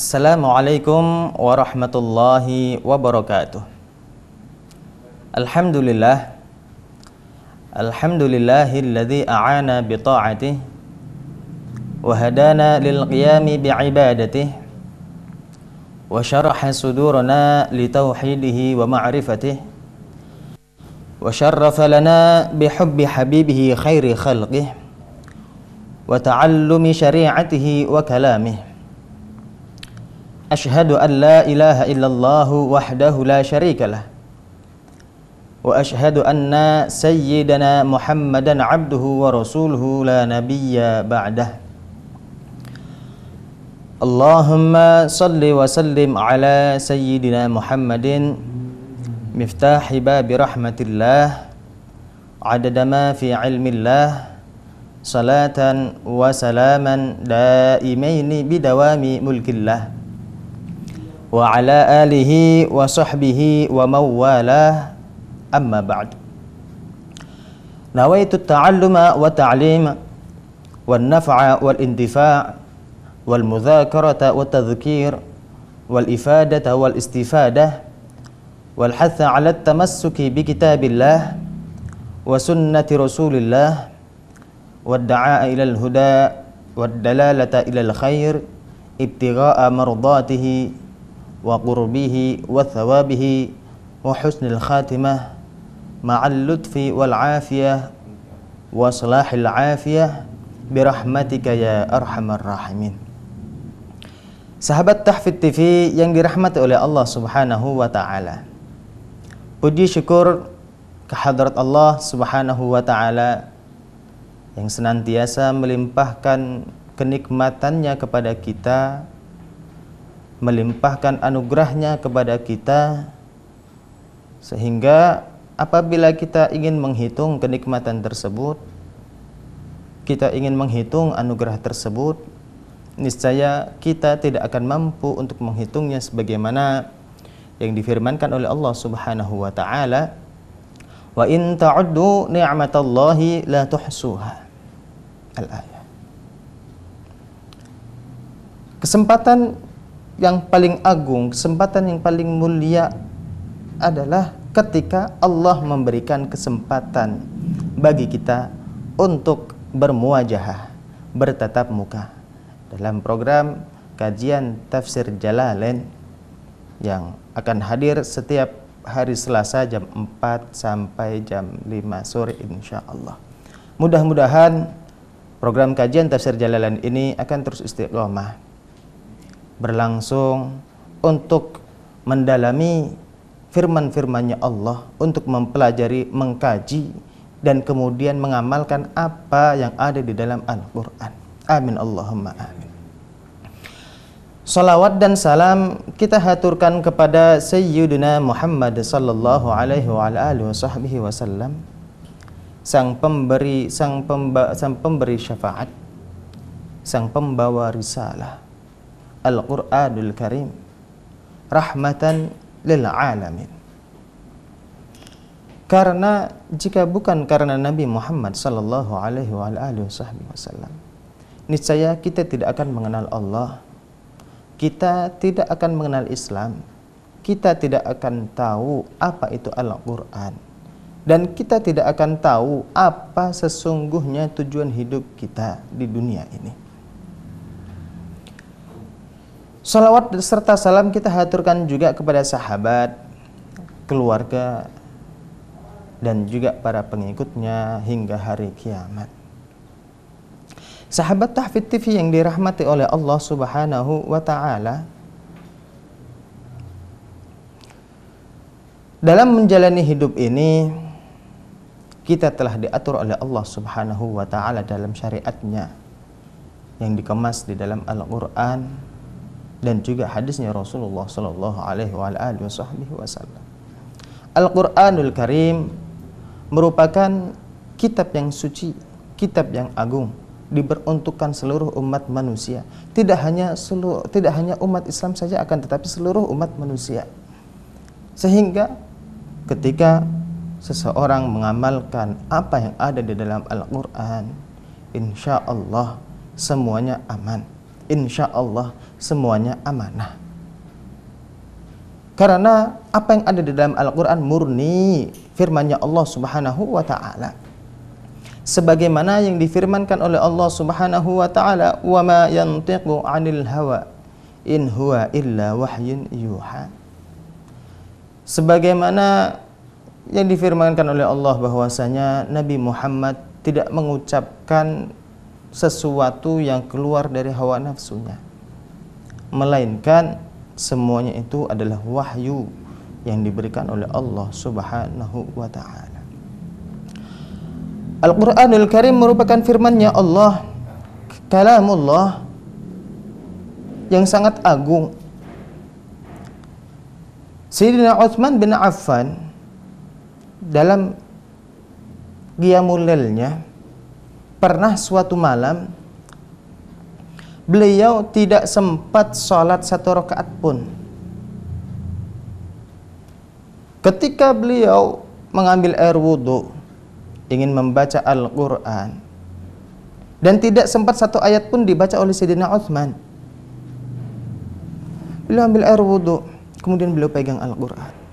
السلام عليكم ورحمة الله وبركاته الحمد لله الحمد لله الذي أعانا بطاعته وهدانا للقيام بعبادته وشرح صدورنا لتوحيده ومعرفته وشرف لنا بحب حبيبه خير خلقه وتعلم شريعته وكلامه أشهد أن لا إله إلا الله وحده لا شريك له وأشهد أن سيدنا محمدا عبده ورسوله لا نبي بعده اللهم صل وسلم على سيدنا محمد مفتاح باب رحمة الله عدد ما في علم الله صلاة وسلاما دائمين بدوام ملك الله وعلى آله وصحبه ومن والاه أما بعد نويت التعلم والتعليم والنفع والاندفاع والمذاكرة والتذكير والإفادة والاستفادة والحث على التمسك بكتاب الله وسنة رسول الله والدعاء إلى الهدى والدلالة إلى الخير ابتغاء مرضاته wa qurbihi wa thawabihi wa husnil khatimah ma'al lutfi wal afiyah wa salahil afiyah birahmatika ya arhamar rahimin Sahabat Tahfid TV yang dirahmati oleh Allah Subhanahu wa taala. Puji syukur kehadrat Allah Subhanahu wa taala yang senantiasa melimpahkan kenikmatannya kepada kita melimpahkan anugerahnya kepada kita sehingga apabila kita ingin menghitung kenikmatan tersebut kita ingin menghitung anugerah tersebut niscaya kita tidak akan mampu untuk menghitungnya sebagaimana yang difirmankan oleh Allah Subhanahu wa taala wa in ta'uddu ni'matallahi la tuhsuha al ayah kesempatan yang paling agung, kesempatan yang paling mulia adalah ketika Allah memberikan kesempatan bagi kita untuk bermuajahah, bertatap muka. Dalam program kajian tafsir Jalalain yang akan hadir setiap hari Selasa jam 4 sampai jam 5 sore insya Allah. Mudah-mudahan program kajian tafsir Jalalain ini akan terus istiqomah berlangsung untuk mendalami firman-firmannya Allah untuk mempelajari, mengkaji dan kemudian mengamalkan apa yang ada di dalam Al-Qur'an. Amin Allahumma amin. Salawat dan salam kita haturkan kepada Sayyidina Muhammad sallallahu alaihi wa alihi wasallam sang pemberi sang pemba, sang pemberi syafaat sang pembawa risalah Al-Quranul Karim rahmatan lil alamin. Karena jika bukan karena Nabi Muhammad sallallahu alaihi wa alihi wasallam, niscaya kita tidak akan mengenal Allah. Kita tidak akan mengenal Islam. Kita tidak akan tahu apa itu Al-Qur'an. Dan kita tidak akan tahu apa sesungguhnya tujuan hidup kita di dunia ini. Salawat serta salam kita haturkan juga kepada sahabat, keluarga, dan juga para pengikutnya hingga hari kiamat. Sahabat Tahfidz TV yang dirahmati oleh Allah Subhanahu wa taala dalam menjalani hidup ini kita telah diatur oleh Allah Subhanahu wa taala dalam syariatnya yang dikemas di dalam Al-Qur'an dan juga hadisnya Rasulullah Shallallahu Alaihi Wasallam. Al-Quranul Karim merupakan kitab yang suci, kitab yang agung, diberuntukkan seluruh umat manusia. Tidak hanya seluruh, tidak hanya umat Islam saja, akan tetapi seluruh umat manusia. Sehingga ketika seseorang mengamalkan apa yang ada di dalam Al-Quran, insya Allah semuanya aman insya Allah semuanya amanah. Karena apa yang ada di dalam Al-Quran murni firmannya Allah subhanahu wa ta'ala. Sebagaimana yang difirmankan oleh Allah subhanahu wa ta'ala, وَمَا يَنْتِقُ عَنِ الْهَوَىٰ إِنْ هُوَ إِلَّا وَحْيٌ يُوحَىٰ Sebagaimana yang difirmankan oleh Allah bahwasanya Nabi Muhammad tidak mengucapkan sesuatu yang keluar dari hawa nafsunya melainkan semuanya itu adalah wahyu yang diberikan oleh Allah Subhanahu wa taala. Al-Qur'anul Karim merupakan firman-Nya Allah, kalamullah yang sangat agung. Sayyidina Utsman bin Affan dalam Qiyamul Lailnya pernah suatu malam beliau tidak sempat sholat satu rakaat pun. Ketika beliau mengambil air wudhu, ingin membaca Al-Quran, dan tidak sempat satu ayat pun dibaca oleh Sayyidina Uthman. Beliau ambil air wudhu, kemudian beliau pegang Al-Quran.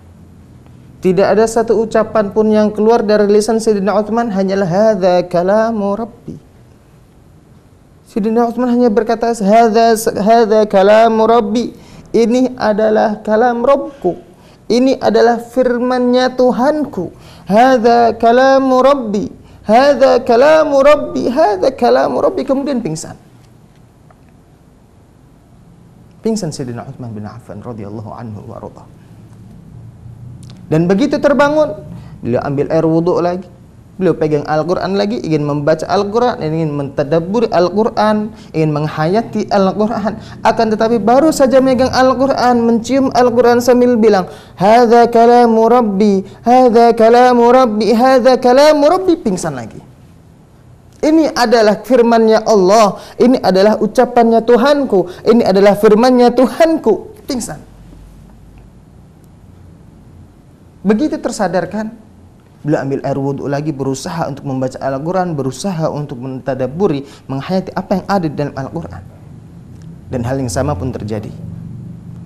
Tidak ada satu ucapan pun yang keluar dari lisan Sayyidina Uthman hanyalah hadza kalamu rabbi. Sayyidina Uthman hanya berkata hadza hadza kalamu rabbi. Ini adalah kalam Robku. Ini adalah firmannya Tuhanku. Hadza kalamu rabbi. Hadza kalamu rabbi. Hadza kalamu rabbi. Kemudian pingsan. Pingsan Sayyidina Uthman bin Affan radhiyallahu anhu wa dan begitu terbangun, beliau ambil air wudhu lagi. Beliau pegang Al-Quran lagi, ingin membaca Al-Quran, ingin mentadaburi Al-Quran, ingin menghayati Al-Quran. Akan tetapi baru saja megang Al-Quran, mencium Al-Quran sambil bilang, Hadha kalamu Rabbi, hadha kalamu Rabbi, hadha kalamu Rabbi, pingsan lagi. Ini adalah firmannya Allah, ini adalah ucapannya Tuhanku, ini adalah firmannya Tuhanku, pingsan. Begitu tersadarkan, beliau ambil air wudhu lagi berusaha untuk membaca Al-Quran, berusaha untuk mentadaburi, menghayati apa yang ada di dalam Al-Quran. Dan hal yang sama pun terjadi.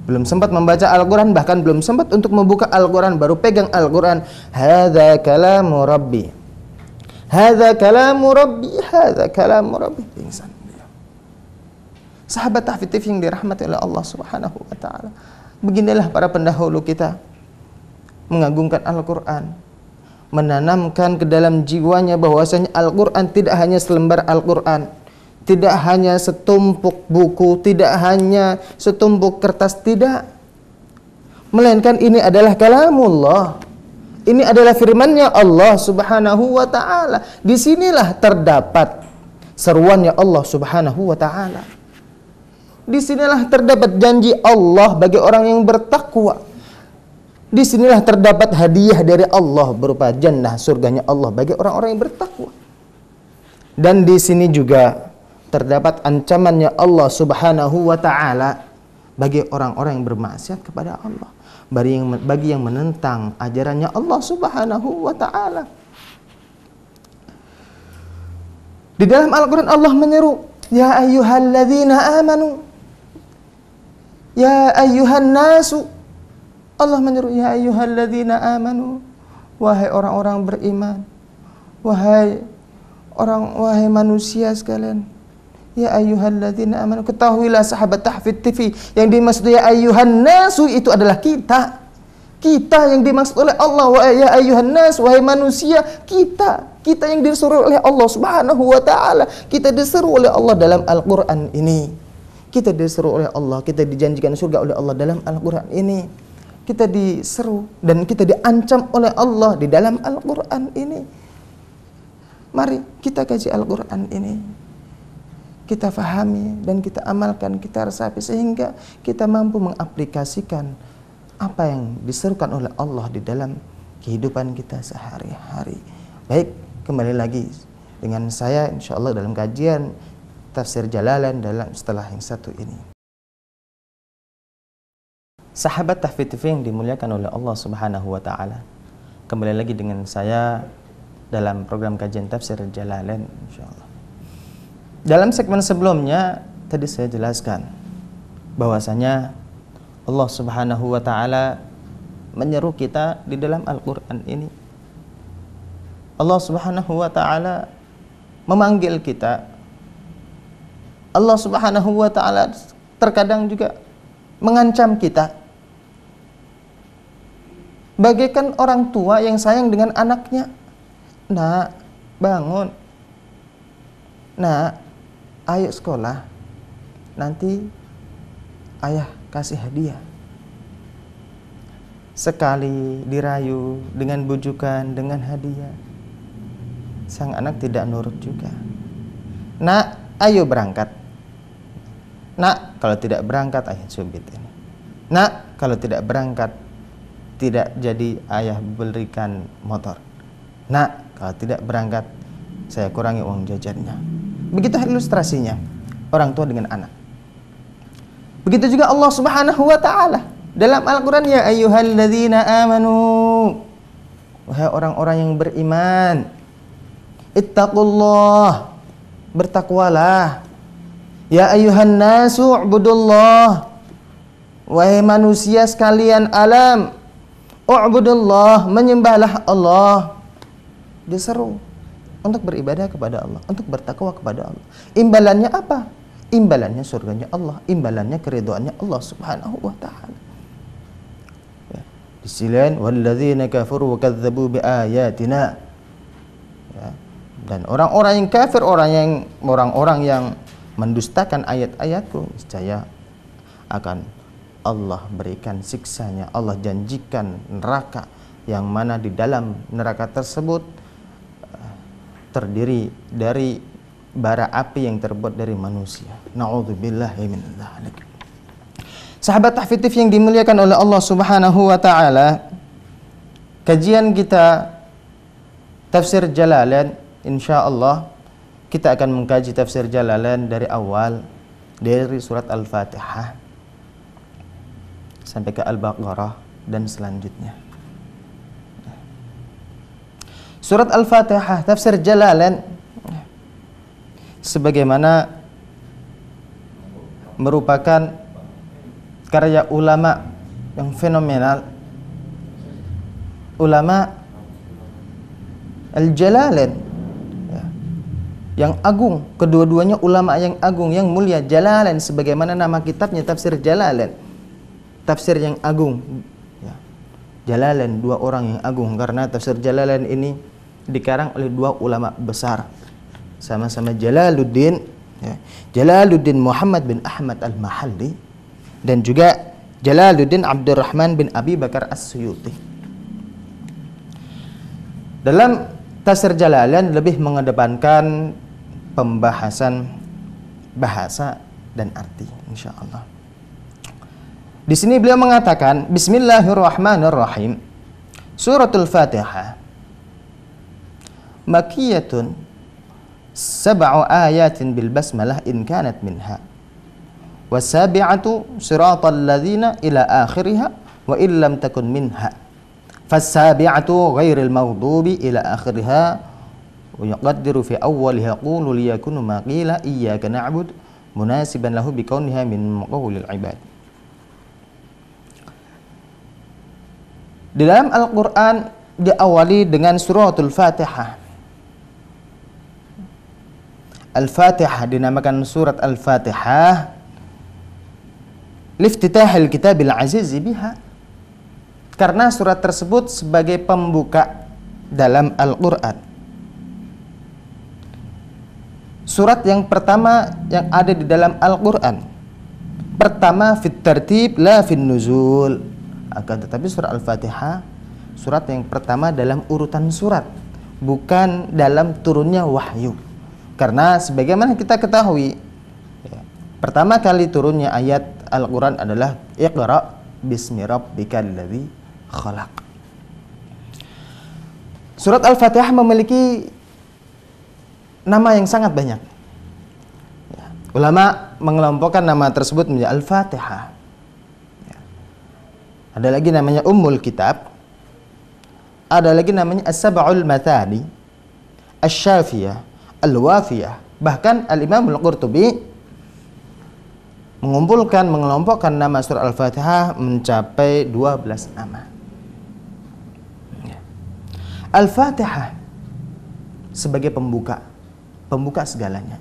Belum sempat membaca Al-Quran, bahkan belum sempat untuk membuka Al-Quran, baru pegang Al-Quran. Hadha kalamu Rabbi. Hadha kalamu Rabbi, hadha kalamu Rabbi. Pingsan Sahabat Tahfitif yang dirahmati oleh Allah subhanahu wa ta'ala. Beginilah para pendahulu kita mengagungkan Al-Quran menanamkan ke dalam jiwanya bahwasanya Al-Quran tidak hanya selembar Al-Quran tidak hanya setumpuk buku tidak hanya setumpuk kertas tidak melainkan ini adalah kalamullah ini adalah firmannya Allah subhanahu wa ta'ala disinilah terdapat seruannya Allah subhanahu wa ta'ala disinilah terdapat janji Allah bagi orang yang bertakwa di sinilah terdapat hadiah dari Allah berupa jannah surganya Allah bagi orang-orang yang bertakwa. Dan di sini juga terdapat ancamannya Allah Subhanahu wa taala bagi orang-orang yang bermaksiat kepada Allah, bagi yang bagi yang menentang ajarannya Allah Subhanahu wa taala. Di dalam Al-Qur'an Allah menyeru, "Ya ayyuhalladzina amanu" Ya ayyuhan nasu Allah menyeru ya ayyuhalladzina amanu wahai orang-orang beriman wahai orang wahai manusia sekalian ya ayyuhalladzina amanu ketahuilah sahabat tahfidz tv yang dimaksud ya ayyuhan nasu itu adalah kita kita yang dimaksud oleh Allah wahai ya ayyuhan nas wahai manusia kita kita yang disuruh oleh Allah Subhanahu wa taala kita diseru oleh Allah dalam Al-Qur'an ini kita diseru oleh Allah kita dijanjikan surga oleh Allah dalam Al-Qur'an ini kita diseru dan kita diancam oleh Allah di dalam Al-Quran ini. Mari kita kaji Al-Quran ini. Kita fahami dan kita amalkan, kita resapi sehingga kita mampu mengaplikasikan apa yang diserukan oleh Allah di dalam kehidupan kita sehari-hari. Baik, kembali lagi dengan saya insya Allah dalam kajian tafsir Jalalan dalam setelah yang satu ini. Sahabat tahfidz yang dimuliakan oleh Allah Subhanahu wa taala. Kembali lagi dengan saya dalam program kajian tafsir Jalalain insyaallah. Dalam segmen sebelumnya tadi saya jelaskan bahwasanya Allah Subhanahu wa taala menyeru kita di dalam Al-Qur'an ini. Allah Subhanahu wa taala memanggil kita. Allah Subhanahu wa taala terkadang juga mengancam kita bagaikan orang tua yang sayang dengan anaknya. Nak, bangun. Nak, ayo sekolah. Nanti ayah kasih hadiah. Sekali dirayu dengan bujukan, dengan hadiah. Sang anak tidak nurut juga. Nak, ayo berangkat. Nak, kalau tidak berangkat, ayah cubit ini. Nak, kalau tidak berangkat, tidak jadi ayah belikan motor. Nak, kalau tidak berangkat saya kurangi uang jajannya. Begitu ilustrasinya orang tua dengan anak. Begitu juga Allah Subhanahu wa taala dalam Al-Qur'an ya ayyuhalladzina amanu wahai orang-orang yang beriman ittaqullah bertakwalah ya ayyuhan nasu ubudullah wahai manusia sekalian alam U'budullah, menyembahlah Allah. Diseru untuk beribadah kepada Allah, untuk bertakwa kepada Allah. Imbalannya apa? Imbalannya surganya Allah, imbalannya keriduannya Allah Subhanahu wa taala. Ya. Disilain walladzina kafiru wa kadzdzabu biayatina. Ya. Dan orang-orang yang kafir, orang yang orang-orang yang mendustakan ayat-ayatku, niscaya akan Allah berikan siksanya, Allah janjikan neraka yang mana di dalam neraka tersebut eh, terdiri dari bara api yang terbuat dari manusia. Sahabat tahfitif yang dimuliakan oleh Allah Subhanahu wa taala, kajian kita tafsir Jalalain insyaallah kita akan mengkaji tafsir Jalalain dari awal dari surat Al-Fatihah sampai ke Al-Baqarah dan selanjutnya. Surat Al-Fatihah tafsir Jalalain sebagaimana merupakan karya ulama yang fenomenal ulama Al-Jalalain ya, yang agung kedua-duanya ulama yang agung yang mulia Jalalain sebagaimana nama kitabnya tafsir Jalalain tafsir yang agung ya. Jalalain dua orang yang agung karena tafsir Jalalain ini dikarang oleh dua ulama besar sama-sama Jalaluddin ya. Jalaluddin Muhammad bin Ahmad Al-Mahalli dan juga Jalaluddin Abdurrahman bin Abi Bakar As-Suyuti dalam tafsir Jalalain lebih mengedepankan pembahasan bahasa dan arti insya Di sini beliau mengatakan Bismillahirrahmanirrahim. Suratul Fatihah makiyatun sab'u ayatin bil basmalah in kanat minha. Wasabi'atu siratal ladhina ila akhiriha wa illam takun minha. Fasabi'atu ghairil maghdubi ila akhiriha ويقدر في أولها قول ليكن ما قيل إياك نعبد مناسبا له بكونها من قول العباد Di dalam Al-Quran diawali dengan suratul Fatihah. Al-Fatihah dinamakan surat Al-Fatihah liftitah al-kitab al-aziz biha karena surat tersebut sebagai pembuka dalam Al-Qur'an. Surat yang pertama yang ada di dalam Al-Qur'an. Pertama fit tertib la fin nuzul akan tetapi surat Al-Fatihah surat yang pertama dalam urutan surat bukan dalam turunnya wahyu karena sebagaimana kita ketahui ya, pertama kali turunnya ayat Al-Quran adalah Iqra bismi rabbikal ladzi khalaq Surat Al-Fatihah memiliki nama yang sangat banyak ya, ulama mengelompokkan nama tersebut menjadi Al-Fatihah ada lagi namanya Ummul Kitab. Ada lagi namanya As-Sab'ul Mathani, as syafiyah Al-Wafiyah. Bahkan Al-Imam Al-Qurtubi mengumpulkan, mengelompokkan nama surah Al-Fatihah mencapai 12 nama. Ya. Al-Fatihah sebagai pembuka, pembuka segalanya.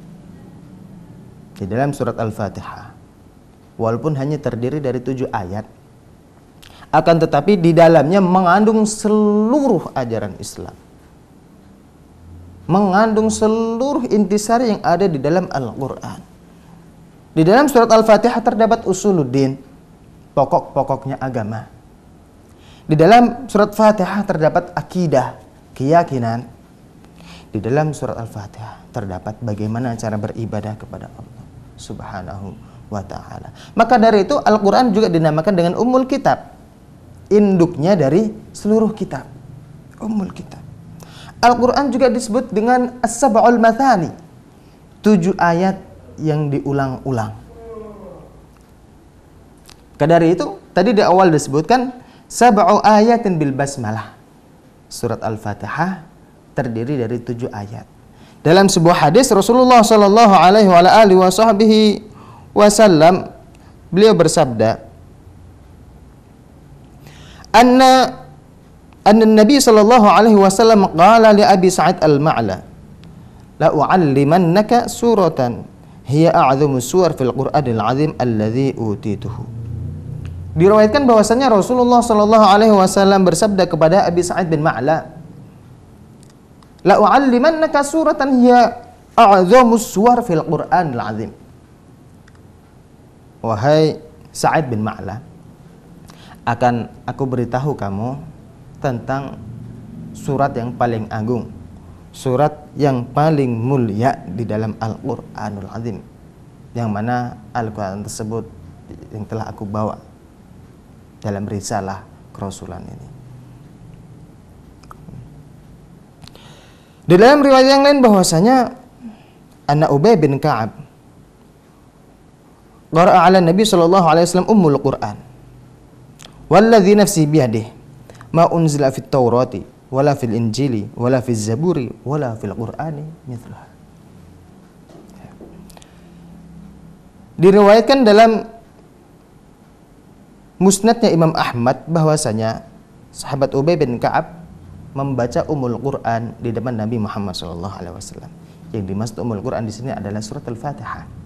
Di dalam surat Al-Fatihah, walaupun hanya terdiri dari tujuh ayat, akan tetapi di dalamnya mengandung seluruh ajaran Islam. Mengandung seluruh intisari yang ada di dalam Al-Qur'an. Di dalam surat Al-Fatihah terdapat usuluddin, pokok-pokoknya agama. Di dalam surat Fatihah terdapat akidah, keyakinan. Di dalam surat Al-Fatihah terdapat bagaimana cara beribadah kepada Allah Subhanahu wa taala. Maka dari itu Al-Qur'an juga dinamakan dengan umul kitab induknya dari seluruh kitab. Ummul kita Al-Quran juga disebut dengan As-Sab'ul Mathani. Tujuh ayat yang diulang-ulang. Kadari itu, tadi di awal disebutkan Sab'u ayatin bil basmalah. Surat Al-Fatihah terdiri dari tujuh ayat. Dalam sebuah hadis Rasulullah Shallallahu Alaihi Wasallam beliau bersabda, anna anna Nabi sallallahu alaihi wasallam qala li Abi Sa'id al-Ma'la la u'allimannaka suratan hiya a'dhamu suwar fil Qur'anil azim alladhi utituhu Diriwayatkan bahwasanya Rasulullah sallallahu alaihi wasallam bersabda kepada Abi Sa'id bin Ma'la la u'allimannaka suratan hiya a'dhamu suwar fil Qur'anil azim Wahai Sa'id bin Ma'la akan aku beritahu kamu tentang surat yang paling agung, surat yang paling mulia di dalam Al-Qur'anul Azim. Yang mana Al-Qur'an tersebut yang telah aku bawa dalam risalah kerasulan ini. Di dalam riwayat yang lain bahwasanya anak Ubay bin Ka'ab qara'a 'ala Nabi sallallahu alaihi wasallam ummul Qur'an Walladzi nafsi biadih ma unzila fit Taurati wala fil Injili wala fil Zaburi wala fil Qur'ani mithlah. Diriwayatkan dalam musnadnya Imam Ahmad bahwasanya sahabat Ubay bin Ka'ab membaca umul Quran di depan Nabi Muhammad SAW. Yang dimaksud umul Quran di sini adalah surat Al-Fatihah.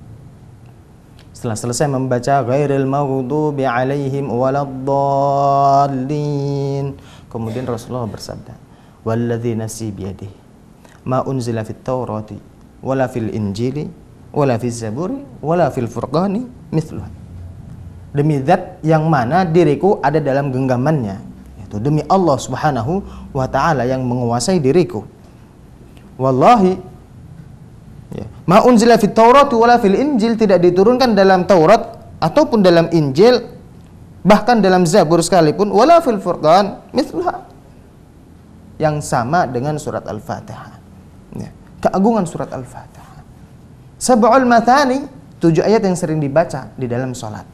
Setelah selesai membaca ghairil maghdubi alaihim waladdallin. Kemudian Rasulullah bersabda, "Wallazi nafsi biyadihi ma unzila fit tawrati wala fil Injili wala fil Zaburi wala fil Furqani mithluh." Demi zat yang mana diriku ada dalam genggamannya, yaitu demi Allah Subhanahu wa taala yang menguasai diriku. Wallahi Ma unzila fit Taurat wala fil Injil tidak diturunkan dalam Taurat ataupun dalam Injil bahkan dalam Zabur sekalipun wala fil Furqan mithluha yang sama dengan surat Al-Fatihah. Ya. Keagungan surat Al-Fatihah. Sab'ul matani tujuh ayat yang sering dibaca di dalam salat.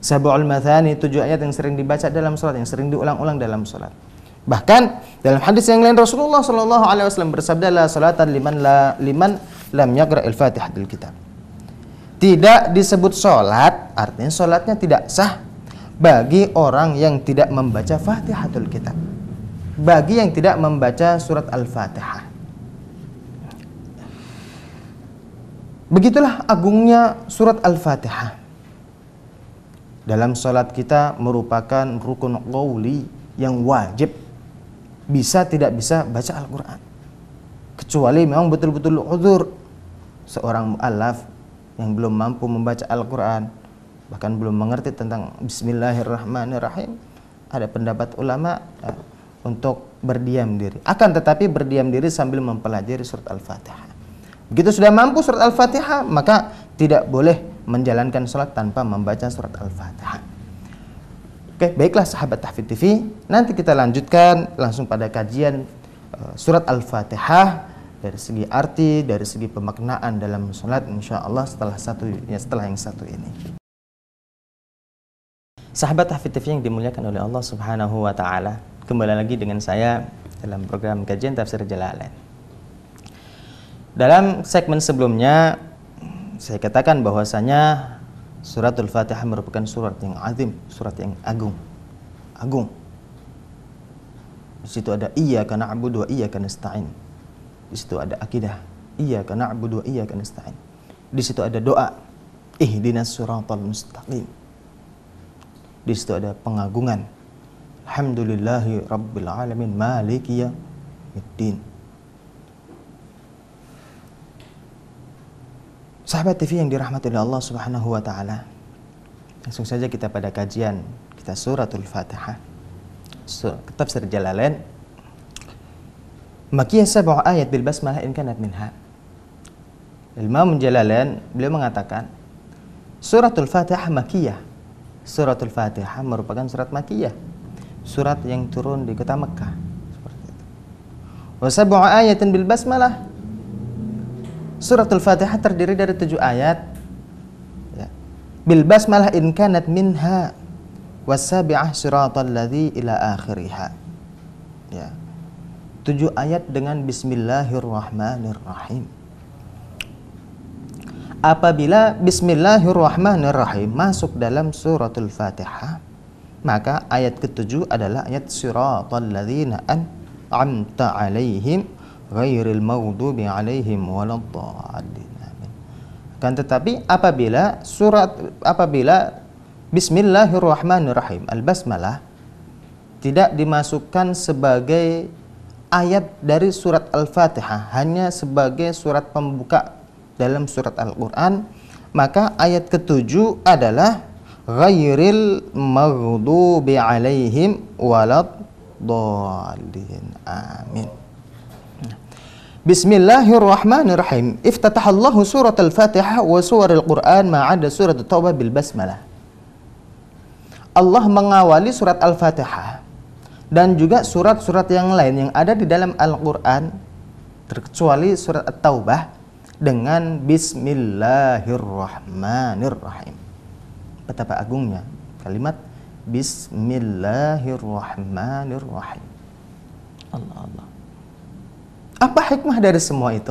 Sab'ul matani tujuh ayat yang sering dibaca dalam salat yang sering diulang-ulang dalam salat. Bahkan dalam hadis yang lain Rasulullah Shallallahu Alaihi Wasallam bersabda la salatan liman la liman lam yagra al fatihah kitab. Tidak disebut solat, artinya solatnya tidak sah bagi orang yang tidak membaca fatihatul kitab. Bagi yang tidak membaca surat al-fatihah. Begitulah agungnya surat al-fatihah. Dalam solat kita merupakan rukun qawli yang wajib bisa tidak bisa baca Al-Quran kecuali memang betul-betul uzur seorang mu'alaf yang belum mampu membaca Al-Quran bahkan belum mengerti tentang Bismillahirrahmanirrahim ada pendapat ulama ya, untuk berdiam diri akan tetapi berdiam diri sambil mempelajari surat Al-Fatihah begitu sudah mampu surat Al-Fatihah maka tidak boleh menjalankan sholat tanpa membaca surat Al-Fatihah Oke, baiklah sahabat Tahfidz TV, nanti kita lanjutkan langsung pada kajian uh, surat Al-Fatihah dari segi arti, dari segi pemaknaan dalam salat insyaallah setelah satu ya setelah yang satu ini. Sahabat Tahfidz TV yang dimuliakan oleh Allah Subhanahu wa taala, kembali lagi dengan saya dalam program kajian tafsir Jalalain. Dalam segmen sebelumnya saya katakan bahwasanya Surat Al-Fatihah merupakan surat yang azim, surat yang agung. Agung. Di situ ada iyyaka na'budu wa iyyaka nasta'in. Di situ ada akidah, iyyaka na'budu wa iyyaka nasta'in. Di situ ada doa, ihdinas siratal mustaqim. Di situ ada pengagungan. Alhamdulillahi rabbil alamin maliki yaumiddin. Ya Sahabat TV yang dirahmati oleh Allah Subhanahu wa taala. Langsung saja kita pada kajian kita suratul Fatihah. Surat Tafsir Jalalain. Makiyah sab'a ayat bil basmalah in kanat minha. Imam Jalalain beliau mengatakan Suratul Fatihah Makiyah. Suratul Fatihah merupakan surat Makiyah. Surat yang turun di kota Mekah. Seperti itu. Wa sab'u ayatin bil basmalah Suratul Fatihah terdiri dari tujuh ayat. Ya. Bil basmalah in kanat minha wasabi'ah siratal ladhi ila akhiriha. Ya. Tujuh ayat dengan bismillahirrahmanirrahim. Apabila bismillahirrahmanirrahim masuk dalam suratul Fatihah, maka ayat ketujuh adalah ayat siratal ladzina an'amta 'alaihim ghairil maghdubi alaihim waladdallin. Kan tetapi apabila surat apabila bismillahirrahmanirrahim al-basmalah tidak dimasukkan sebagai ayat dari surat Al-Fatihah, hanya sebagai surat pembuka dalam surat Al-Qur'an, maka ayat ketujuh adalah ghairil maghdubi alaihim waladdallin. Amin. Bismillahirrahmanirrahim. Iftatahallahu surat al-Fatihah wa surat al-Quran ma'ada surat al-Tawbah bil basmalah. Allah mengawali surat al-Fatihah dan juga surat-surat yang lain yang ada di dalam Al-Quran terkecuali surat taubah dengan Bismillahirrahmanirrahim. Betapa agungnya kalimat Bismillahirrahmanirrahim. Allah Allah. Apa hikmah dari semua itu?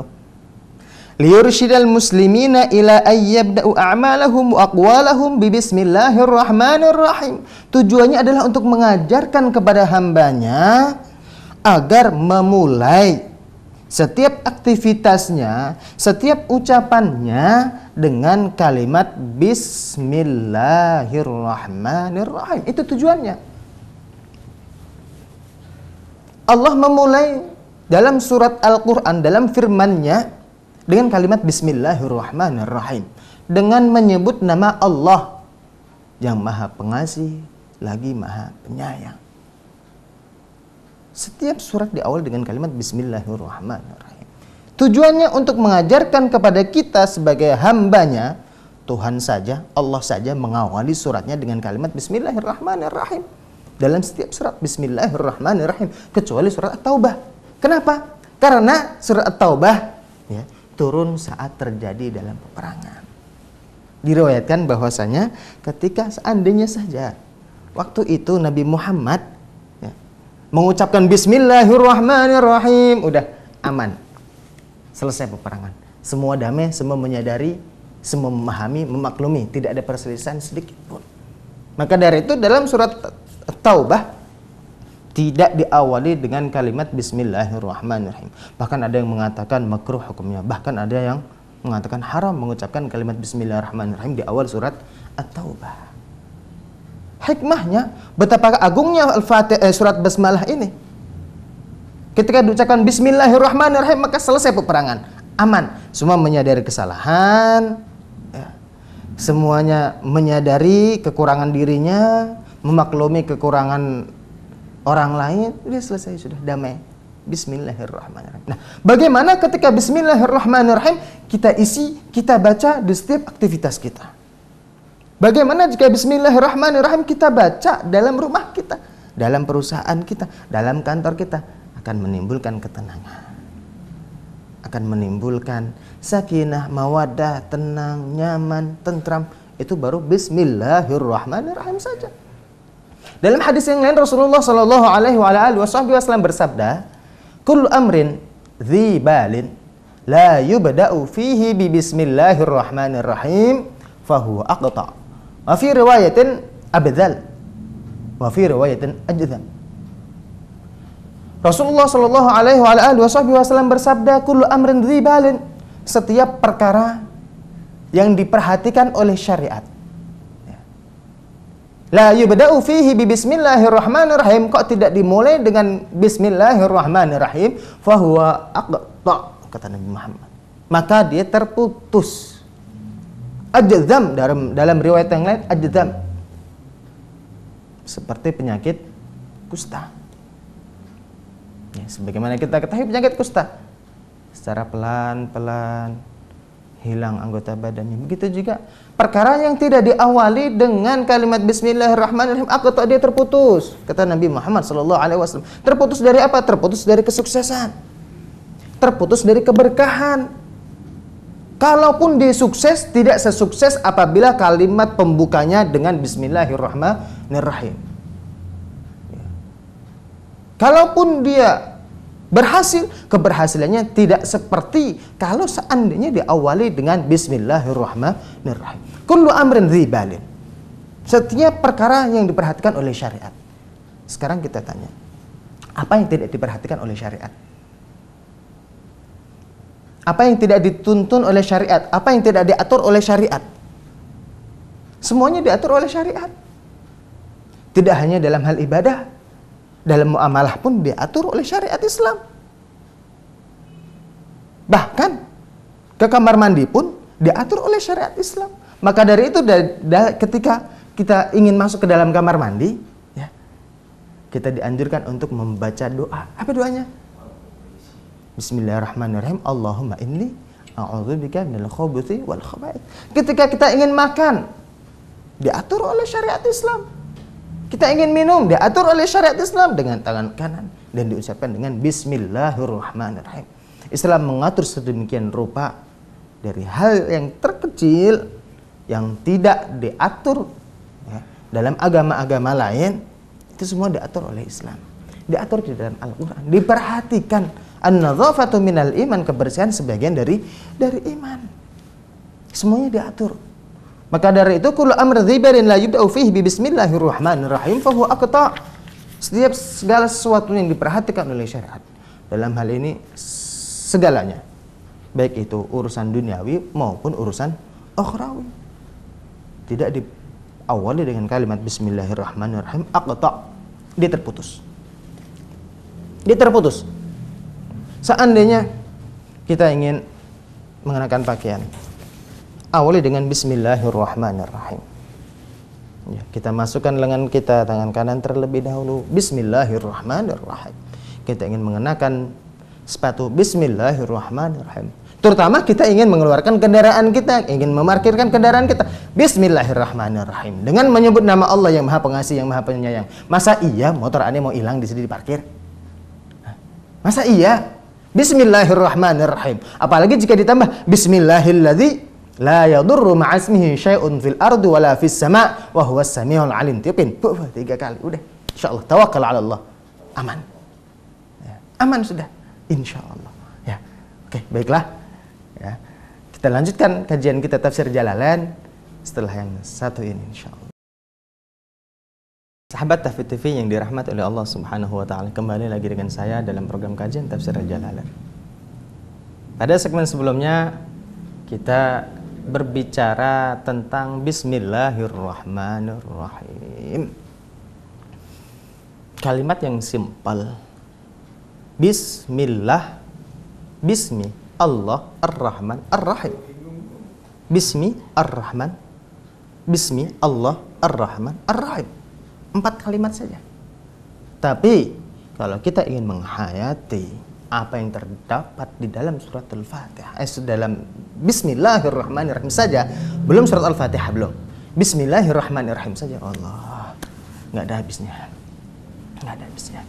liyurshidal muslimina ila ayyabda'u a'malahum wa aqwalahum bismillahirrahmanirrahim. Tujuannya adalah untuk mengajarkan kepada hambanya agar memulai setiap aktivitasnya, setiap ucapannya dengan kalimat bismillahirrahmanirrahim. Itu tujuannya. Allah memulai dalam surat Al-Quran, dalam firmannya dengan kalimat Bismillahirrahmanirrahim. Dengan menyebut nama Allah yang maha pengasih lagi maha penyayang. Setiap surat diawal dengan kalimat Bismillahirrahmanirrahim. Tujuannya untuk mengajarkan kepada kita sebagai hambanya, Tuhan saja, Allah saja mengawali suratnya dengan kalimat Bismillahirrahmanirrahim. Dalam setiap surat Bismillahirrahmanirrahim, kecuali surat At-Taubah. Kenapa? Karena surat taubah ya, turun saat terjadi dalam peperangan. Diriwayatkan bahwasanya ketika seandainya saja waktu itu Nabi Muhammad ya, mengucapkan Bismillahirrahmanirrahim, udah aman, selesai peperangan. Semua damai, semua menyadari, semua memahami, memaklumi, tidak ada perselisihan sedikit pun. Maka dari itu dalam surat Taubah tidak diawali dengan kalimat bismillahirrahmanirrahim. Bahkan ada yang mengatakan makruh hukumnya. Bahkan ada yang mengatakan haram mengucapkan kalimat bismillahirrahmanirrahim di awal surat At-Taubah. Hikmahnya betapa agungnya al eh, surat basmalah ini. Ketika diucapkan bismillahirrahmanirrahim maka selesai peperangan. Aman. Semua menyadari kesalahan, ya. semuanya menyadari kekurangan dirinya, memaklumi kekurangan orang lain udah selesai sudah damai Bismillahirrahmanirrahim. Nah, bagaimana ketika Bismillahirrahmanirrahim kita isi, kita baca di setiap aktivitas kita? Bagaimana jika Bismillahirrahmanirrahim kita baca dalam rumah kita, dalam perusahaan kita, dalam kantor kita akan menimbulkan ketenangan. Akan menimbulkan sakinah, mawadah, tenang, nyaman, tentram. Itu baru Bismillahirrahmanirrahim saja. Dalam hadis yang lain Rasulullah Shallallahu Alaihi Wasallam bersabda, "Kul amrin dzibalin la yubda'u fihi bi bismillahirrahmanirrahim fahu aqta." Wa fi riwayatin abdzal. Wa fi riwayatin ajdzal. Rasulullah Shallallahu Alaihi Wasallam bersabda, "Kul amrin dzibalin." Setiap perkara yang diperhatikan oleh syariat La yubda'u fihi bi bismillahirrahmanirrahim kok tidak dimulai dengan bismillahirrahmanirrahim fahuwa aqta kata Nabi Muhammad. Maka dia terputus. Ajzam dalam dalam riwayat yang lain ajzam. Seperti penyakit kusta. Ya, sebagaimana kita ketahui penyakit kusta secara pelan-pelan hilang anggota badannya. Begitu juga perkara yang tidak diawali dengan kalimat Bismillahirrahmanirrahim, aku tak dia terputus. Kata Nabi Muhammad SAW. Alaihi Wasallam, terputus dari apa? Terputus dari kesuksesan, terputus dari keberkahan. Kalaupun dia sukses, tidak sesukses apabila kalimat pembukanya dengan Bismillahirrahmanirrahim. Ya. Kalaupun dia berhasil keberhasilannya tidak seperti kalau seandainya diawali dengan bismillahirrahmanirrahim kullu amrin dzibalin setiap perkara yang diperhatikan oleh syariat sekarang kita tanya apa yang tidak diperhatikan oleh syariat apa yang tidak dituntun oleh syariat, apa yang tidak diatur oleh syariat. Semuanya diatur oleh syariat. Tidak hanya dalam hal ibadah, dalam muamalah pun diatur oleh syariat Islam. Bahkan ke kamar mandi pun diatur oleh syariat Islam. Maka dari itu da, da, ketika kita ingin masuk ke dalam kamar mandi, ya, kita dianjurkan untuk membaca doa. Apa doanya? Bismillahirrahmanirrahim. Allahumma inni a'udzubika minal khubuthi wal khaba'ith. Ketika kita ingin makan, diatur oleh syariat Islam. Kita ingin minum, diatur oleh syariat Islam dengan tangan kanan dan diucapkan dengan Bismillahirrahmanirrahim. Islam mengatur sedemikian rupa dari hal yang terkecil yang tidak diatur ya, dalam agama-agama lain itu semua diatur oleh Islam diatur di dalam Al-Quran diperhatikan an-nazafatu minal iman kebersihan sebagian dari dari iman semuanya diatur maka dari itu kullu amr dzibarin la yubda'u fihi bi bismillahirrahmanirrahim fa huwa aqta. Setiap segala sesuatu yang diperhatikan oleh syariat dalam hal ini segalanya baik itu urusan duniawi maupun urusan akhrawi. Tidak diawali dengan kalimat bismillahirrahmanirrahim aqta. Dia terputus. Dia terputus. Seandainya kita ingin mengenakan pakaian awali dengan bismillahirrahmanirrahim. Ya, kita masukkan lengan kita tangan kanan terlebih dahulu. Bismillahirrahmanirrahim. Kita ingin mengenakan sepatu bismillahirrahmanirrahim. Terutama kita ingin mengeluarkan kendaraan kita, ingin memarkirkan kendaraan kita. Bismillahirrahmanirrahim. Dengan menyebut nama Allah yang Maha Pengasih, yang Maha Penyayang. Masa iya motor aneh mau hilang di sini diparkir? Masa iya? Bismillahirrahmanirrahim. Apalagi jika ditambah Bismillahirrahmanirrahim la yadurru ma'asmihi syai'un fil ardi wala fis sama' wa huwa samiul alim tiupin buh, tiga kali udah insyaallah tawakal ala Allah aman ya. aman sudah insyaallah ya oke baiklah ya kita lanjutkan kajian kita tafsir Jalalain setelah yang satu ini insyaallah Sahabat Tafid TV yang dirahmati oleh Allah Subhanahu wa taala, kembali lagi dengan saya dalam program kajian Tafsir Al-Jalalain. Pada segmen sebelumnya kita berbicara tentang Bismillahirrahmanirrahim. Kalimat yang simpel. Bismillah, Bismi Allah Ar-Rahman Ar-Rahim. Bismi Ar-Rahman, Bismi Allah Ar-Rahman Ar-Rahim. Empat kalimat saja. Tapi kalau kita ingin menghayati apa yang terdapat di dalam surat Al-Fatihah eh dalam Bismillahirrahmanirrahim saja belum surat Al-Fatihah belum Bismillahirrahmanirrahim saja Allah nggak ada habisnya nggak ada habisnya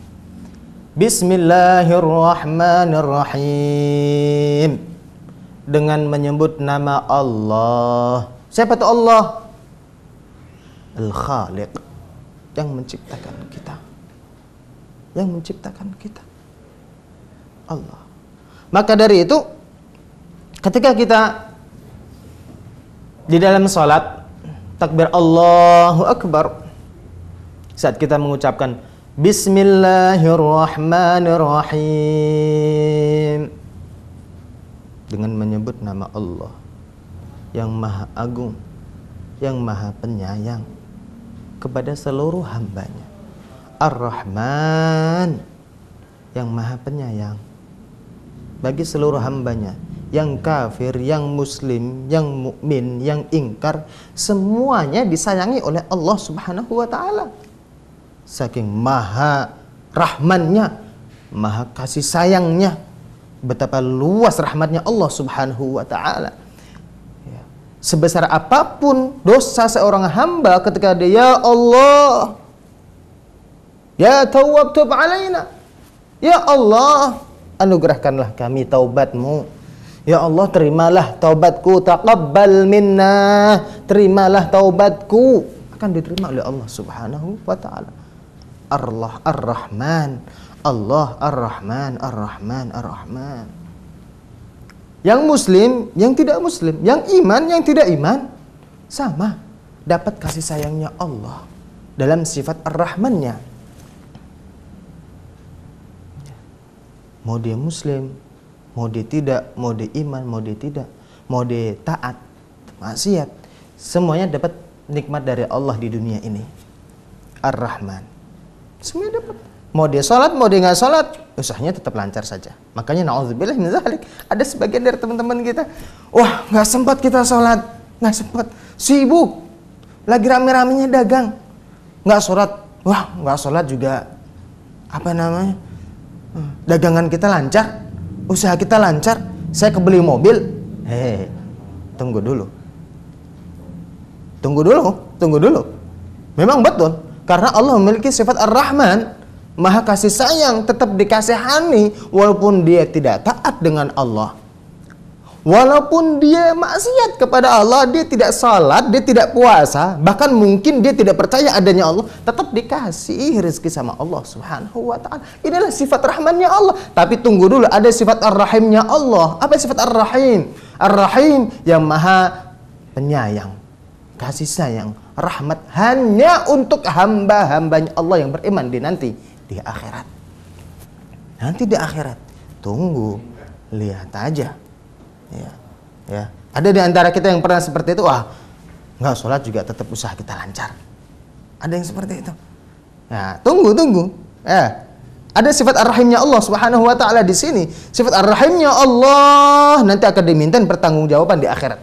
Bismillahirrahmanirrahim dengan menyebut nama Allah siapa itu Allah Al-Khaliq yang menciptakan kita yang menciptakan kita Allah. Maka dari itu ketika kita di dalam sholat takbir Allahu Akbar saat kita mengucapkan Bismillahirrahmanirrahim dengan menyebut nama Allah yang maha agung yang maha penyayang kepada seluruh hambanya Ar-Rahman yang maha penyayang bagi seluruh hambanya yang kafir, yang muslim, yang mukmin, yang ingkar, semuanya disayangi oleh Allah Subhanahu wa taala. Saking maha rahmannya, maha kasih sayangnya, betapa luas rahmatnya Allah Subhanahu wa taala. Ya. Sebesar apapun dosa seorang hamba ketika dia ya Allah, ya tawwab tub alaina. Ya Allah, anugerahkanlah kami taubatmu Ya Allah terimalah taubatku taqabbal minna terimalah taubatku akan diterima oleh Allah Subhanahu wa taala Allah Ar-Rahman Allah Ar-Rahman Ar-Rahman Ar-Rahman yang muslim, yang tidak muslim, yang iman, yang tidak iman sama dapat kasih sayangnya Allah dalam sifat Ar-Rahmannya mau dia muslim mau dia tidak mau dia iman mau dia tidak mau dia taat maksiat semuanya dapat nikmat dari Allah di dunia ini Ar-Rahman semuanya dapat mau dia sholat mau dia nggak sholat usahanya tetap lancar saja makanya naudzubillah min zalik ada sebagian dari teman-teman kita wah nggak sempat kita sholat nggak sempat sibuk lagi rame-ramenya dagang nggak sholat wah nggak sholat juga apa namanya dagangan kita lancar, usaha kita lancar, saya kebeli mobil. Hei, tunggu dulu. Tunggu dulu, tunggu dulu. Memang betul, karena Allah memiliki sifat Ar-Rahman, Maha kasih sayang, tetap dikasihani walaupun dia tidak taat dengan Allah. Walaupun dia maksiat kepada Allah, dia tidak salat, dia tidak puasa, bahkan mungkin dia tidak percaya adanya Allah, tetap dikasih rezeki sama Allah Subhanahu wa taala. Inilah sifat rahmannya Allah. Tapi tunggu dulu, ada sifat ar-rahimnya Allah. Apa sifat ar-rahim? Ar-rahim yang maha penyayang, kasih sayang, rahmat hanya untuk hamba-hambanya Allah yang beriman di nanti di akhirat. Nanti di akhirat. Tunggu, lihat aja. Ya. ya. Ada di antara kita yang pernah seperti itu, wah nggak sholat juga tetap usaha kita lancar. Ada yang seperti itu. Nah, tunggu, tunggu. Ya. Ada sifat ar-rahimnya Allah Subhanahu wa taala di sini. Sifat ar-rahimnya Allah nanti akan dimintain pertanggungjawaban di akhirat.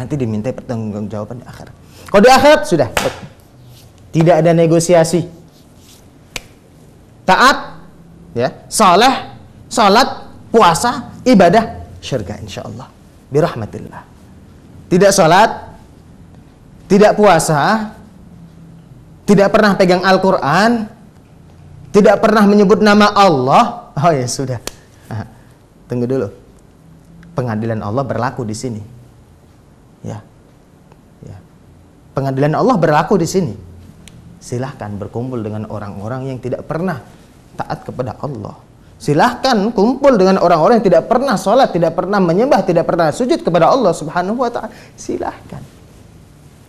Nanti dimintai pertanggungjawaban di akhirat. Kalau di akhirat sudah tidak ada negosiasi. Taat, ya, saleh, salat, puasa, ibadah syurga insyaallah birahmatillah tidak sholat tidak puasa tidak pernah pegang Al-Quran tidak pernah menyebut nama Allah oh ya sudah tunggu dulu pengadilan Allah berlaku di sini ya ya pengadilan Allah berlaku di sini silahkan berkumpul dengan orang-orang yang tidak pernah taat kepada Allah Silahkan kumpul dengan orang-orang yang tidak pernah sholat, tidak pernah menyembah, tidak pernah sujud kepada Allah Subhanahu wa Ta'ala. Silahkan.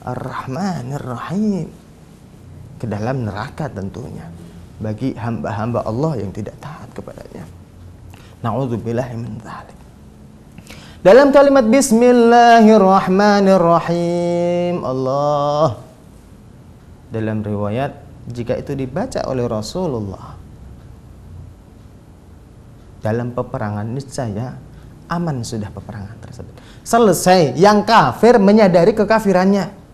Ar-Rahman, Ar-Rahim. Ke dalam neraka tentunya. Bagi hamba-hamba Allah yang tidak taat kepadanya. Na'udzubillahi min Dalam kalimat Bismillahirrahmanirrahim. Allah. Dalam riwayat, jika itu dibaca oleh Rasulullah dalam peperangan niscaya aman sudah peperangan tersebut. Selesai, yang kafir menyadari kekafirannya.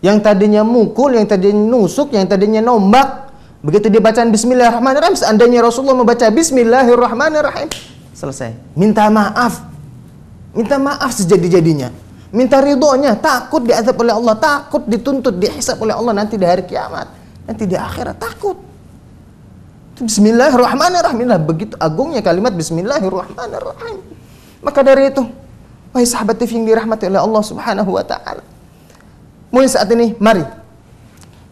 Yang tadinya mukul, yang tadinya nusuk, yang tadinya nombak. Begitu dia bacaan bismillahirrahmanirrahim, seandainya Rasulullah membaca bismillahirrahmanirrahim, selesai. Minta maaf. Minta maaf sejadi-jadinya. Minta ridhonya, takut diazab oleh Allah, takut dituntut, dihisab oleh Allah nanti di hari kiamat, nanti di akhirat, takut. Bismillahirrahmanirrahim. Nah, begitu agungnya kalimat Bismillahirrahmanirrahim. Maka dari itu, wahai sahabat TV yang dirahmati oleh Allah Subhanahu wa taala. Mulai saat ini, mari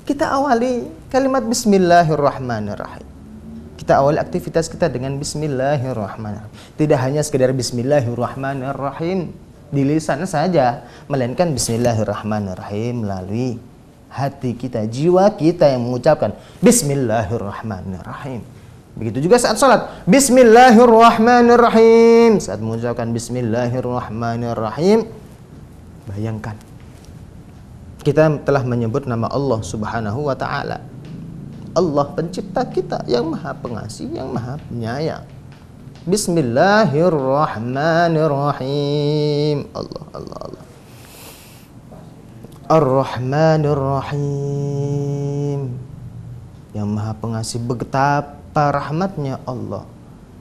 kita awali kalimat Bismillahirrahmanirrahim. Kita awali aktivitas kita dengan Bismillahirrahmanirrahim. Tidak hanya sekedar Bismillahirrahmanirrahim di lisan saja, melainkan Bismillahirrahmanirrahim melalui hati kita, jiwa kita yang mengucapkan Bismillahirrahmanirrahim. Begitu juga saat sholat. Bismillahirrahmanirrahim. Saat mengucapkan Bismillahirrahmanirrahim, bayangkan. Kita telah menyebut nama Allah subhanahu wa ta'ala. Allah pencipta kita yang maha pengasih, yang maha penyayang. Bismillahirrahmanirrahim. Allah, Allah, Allah. Ar-Rahmanir-Rahim Yang maha pengasih Betapa rahmatnya Allah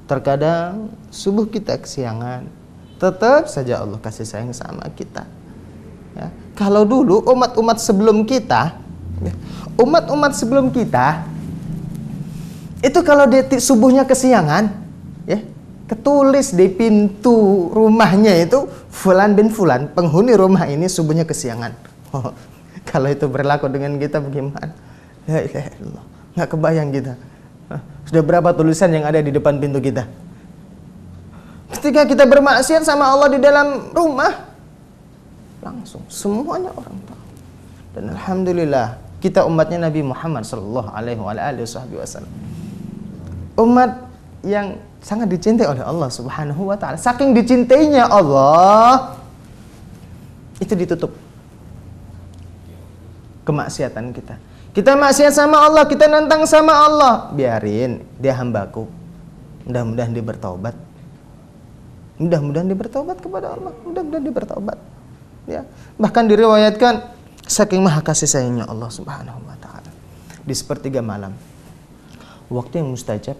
Terkadang subuh kita kesiangan Tetap saja Allah kasih sayang sama kita ya. Kalau dulu umat-umat sebelum kita ya, Umat-umat sebelum kita Itu kalau detik subuhnya kesiangan ya, Ketulis di pintu rumahnya itu Fulan bin Fulan penghuni rumah ini subuhnya kesiangan Oh, kalau itu berlaku dengan kita bagaimana? La ilaha illallah. Nggak kebayang kita. Sudah berapa tulisan yang ada di depan pintu kita? Ketika kita bermaksiat sama Allah di dalam rumah, langsung semuanya orang tahu. Dan alhamdulillah kita umatnya Nabi Muhammad Shallallahu Alaihi Wasallam. Umat yang sangat dicintai oleh Allah Subhanahu Wa Taala. Saking dicintainya Allah, itu ditutup kemaksiatan kita. Kita maksiat sama Allah, kita nantang sama Allah. Biarin, dia hambaku. Mudah-mudahan dia bertobat. Mudah-mudahan dia bertobat kepada Allah. Mudah-mudahan dia bertobat. Ya. Bahkan diriwayatkan saking maha kasih sayangnya Allah Subhanahu wa taala. Di sepertiga malam. Waktu yang mustajab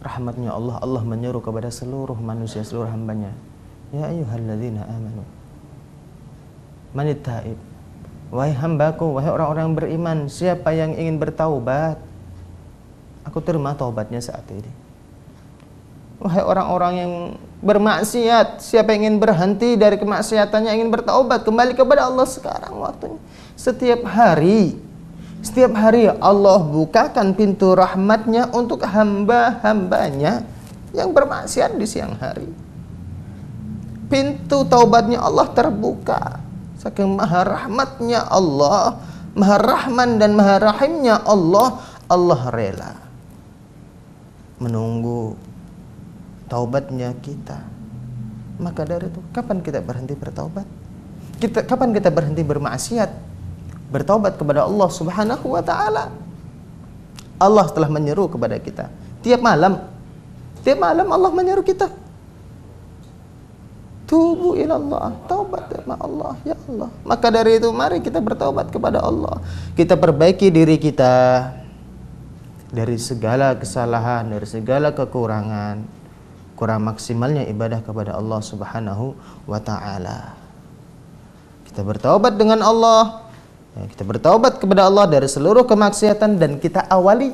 rahmatnya Allah Allah menyuruh kepada seluruh manusia seluruh hambanya ya ayuhalladzina amanu manit taib Wahai hambaku, wahai orang-orang beriman, siapa yang ingin bertaubat, aku terima taubatnya saat ini. Wahai orang-orang yang bermaksiat, siapa yang ingin berhenti dari kemaksiatannya, ingin bertaubat, kembali kepada Allah sekarang waktunya. Setiap hari, setiap hari Allah bukakan pintu rahmatnya untuk hamba-hambanya yang bermaksiat di siang hari. Pintu taubatnya Allah terbuka Saking maha rahmatnya Allah, maha rahman dan maha rahimnya Allah, Allah rela menunggu taubatnya kita. Maka dari itu, kapan kita berhenti bertaubat? Kita kapan kita berhenti bermaksiat? Bertaubat kepada Allah Subhanahu wa taala. Allah telah menyeru kepada kita. Tiap malam, tiap malam Allah menyeru kita Tubu ilallah, taubat sama Allah, ya Allah. Maka dari itu mari kita bertaubat kepada Allah. Kita perbaiki diri kita dari segala kesalahan, dari segala kekurangan, kurang maksimalnya ibadah kepada Allah Subhanahu wa taala. Kita bertaubat dengan Allah. Ya, kita bertaubat kepada Allah dari seluruh kemaksiatan dan kita awali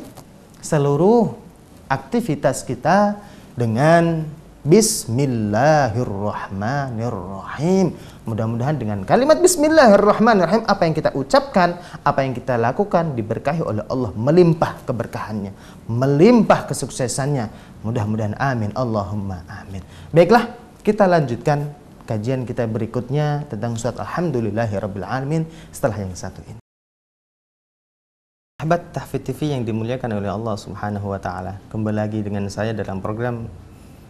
seluruh aktivitas kita dengan Bismillahirrahmanirrahim. Mudah-mudahan dengan kalimat Bismillahirrahmanirrahim apa yang kita ucapkan, apa yang kita lakukan diberkahi oleh Allah melimpah keberkahannya, melimpah kesuksesannya. Mudah-mudahan amin. Allahumma amin. Baiklah, kita lanjutkan kajian kita berikutnya tentang surat Alhamdulillahirabbil alamin setelah yang satu ini. Sahabat Tahfidz TV yang dimuliakan oleh Allah Subhanahu wa taala, kembali lagi dengan saya dalam program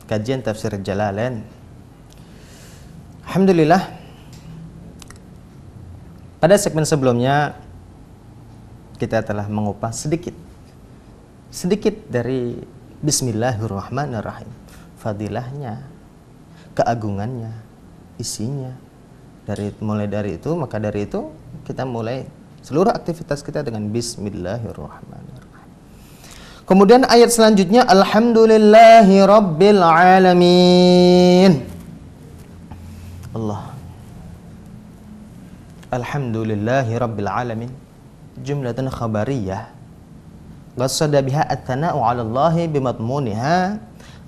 kajian tafsir Jalalain. Alhamdulillah pada segmen sebelumnya kita telah mengupas sedikit sedikit dari Bismillahirrahmanirrahim fadilahnya keagungannya isinya dari mulai dari itu maka dari itu kita mulai seluruh aktivitas kita dengan Bismillahirrahmanirrahim Kemudian ayat selanjutnya alhamdulillahi rabbil alamin. Allah. Alhamdulillahi rabbil alamin. Jumlatan khabariyah. Qasada biha at-thana'u 'ala Allah bimatmuniha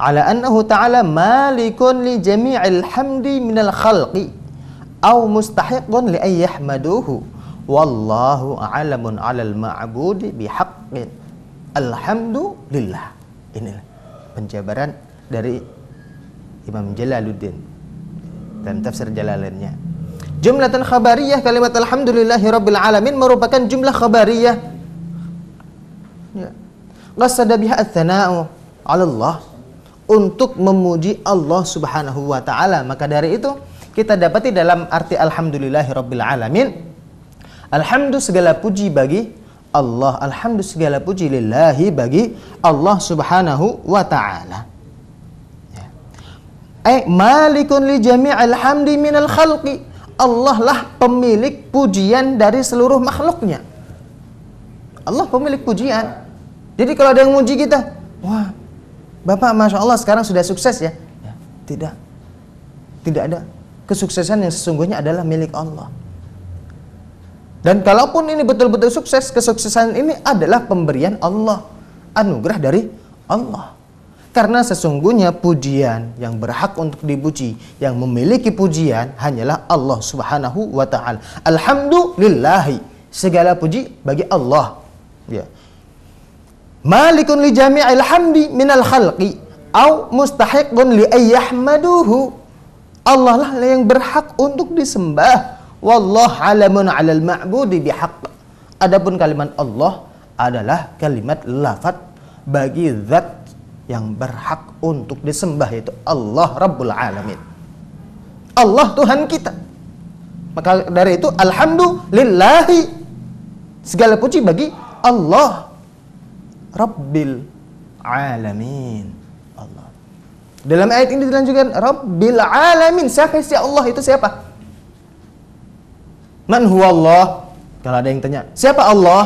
على أنه تعالى مالك لجميع الحمد من الخلق أو مستحق لأن يحمدوه والله أعلم على ma'budi بحق Alhamdulillah. Inilah penjabaran dari Imam Jalaluddin dan tafsir Jalalainnya. Jumlatan khabariyah kalimat alhamdulillahi rabbil alamin merupakan jumlah khabariyah. Ya. Qasada biha al-thana'u 'ala Allah untuk memuji Allah Subhanahu wa taala. Maka dari itu kita dapati dalam arti alhamdulillahi rabbil alamin Alhamdulillah segala puji bagi Allah Alhamdulillah segala puji lillahi bagi Allah subhanahu wa ta'ala ya. eh malikun li jami'il hamdi minal khalqi Allah lah pemilik pujian dari seluruh makhluknya Allah pemilik pujian jadi kalau ada yang muji kita wah Bapak Masya Allah sekarang sudah sukses ya. ya tidak tidak ada kesuksesan yang sesungguhnya adalah milik Allah dan kalaupun ini betul-betul sukses, kesuksesan ini adalah pemberian Allah, anugerah dari Allah. Karena sesungguhnya pujian yang berhak untuk dipuji, yang memiliki pujian hanyalah Allah Subhanahu wa taala. Alhamdulillahi. Segala puji bagi Allah. Ya. Malikun li jami'il hamdi minal khalqi au mustahiqun li ayyahmaduhu. Allah lah yang berhak untuk disembah Wallah alamun alal ma'budi bihaq. Adapun kalimat Allah adalah kalimat lafad bagi zat yang berhak untuk disembah yaitu Allah Rabbul Alamin. Allah Tuhan kita. Maka dari itu alhamdulillahi segala puji bagi Allah Rabbil Alamin. Allah. Dalam ayat ini dilanjutkan Rabbil Alamin. Siapa si Allah itu siapa? Man huwa Allah? Kalau ada yang tanya, siapa Allah?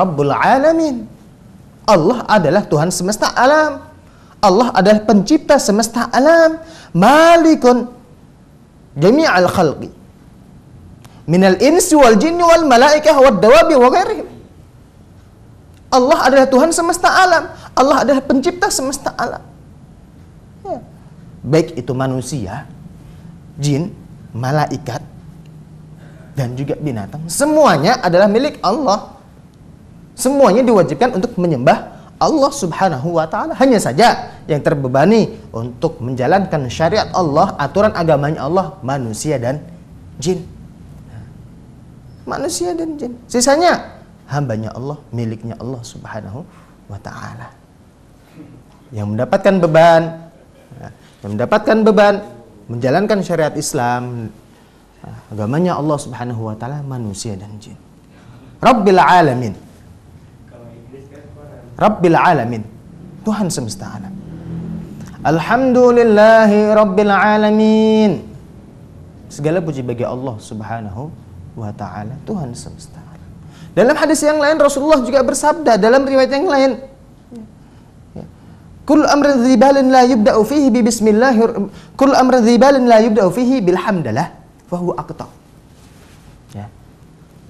Rabbul Alamin. Allah adalah Tuhan semesta alam. Allah adalah pencipta semesta alam. Malikun jami'al khalqi. Minal insi wal jinni wal malaikah wal dawabi wa ghairihim. Allah adalah Tuhan semesta alam. Allah adalah pencipta semesta alam. Ya. Baik itu manusia, jin, malaikat, dan juga binatang semuanya adalah milik Allah semuanya diwajibkan untuk menyembah Allah subhanahu wa ta'ala hanya saja yang terbebani untuk menjalankan syariat Allah aturan agamanya Allah manusia dan jin manusia dan jin sisanya hambanya Allah miliknya Allah subhanahu wa ta'ala yang mendapatkan beban ya, yang mendapatkan beban menjalankan syariat Islam agamanya Allah Subhanahu wa taala manusia dan jin. Rabbil alamin. Rabbil alamin. Tuhan semesta alam. Alhamdulillahi rabbil alamin. Segala puji bagi Allah Subhanahu wa taala, Tuhan semesta alam. Dalam hadis yang lain Rasulullah juga bersabda dalam riwayat yang lain ya, Kul amrin dzibalin la yubda'u fihi bi bismillahir Kul amrin dzibalin la yubda'u fihi bilhamdalah fahu akta. Ya.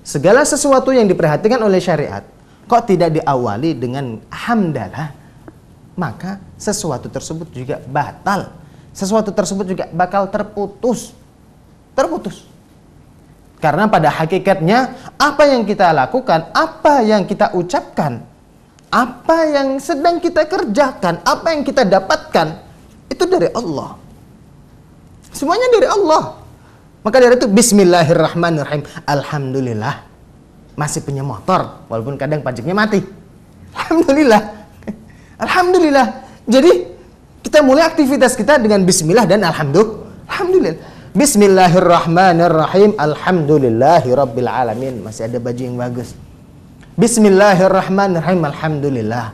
Segala sesuatu yang diperhatikan oleh syariat kok tidak diawali dengan hamdalah, maka sesuatu tersebut juga batal. Sesuatu tersebut juga bakal terputus. Terputus. Karena pada hakikatnya apa yang kita lakukan, apa yang kita ucapkan, apa yang sedang kita kerjakan, apa yang kita dapatkan itu dari Allah. Semuanya dari Allah. Maka dari itu bismillahirrahmanirrahim. Alhamdulillah masih punya motor walaupun kadang pajaknya mati. Alhamdulillah. Alhamdulillah. Jadi kita mulai aktivitas kita dengan bismillah dan alhamdulillah. Alhamdulillah. Bismillahirrahmanirrahim. Alhamdulillahirabbil alamin. Masih ada baju yang bagus. Bismillahirrahmanirrahim. Alhamdulillah.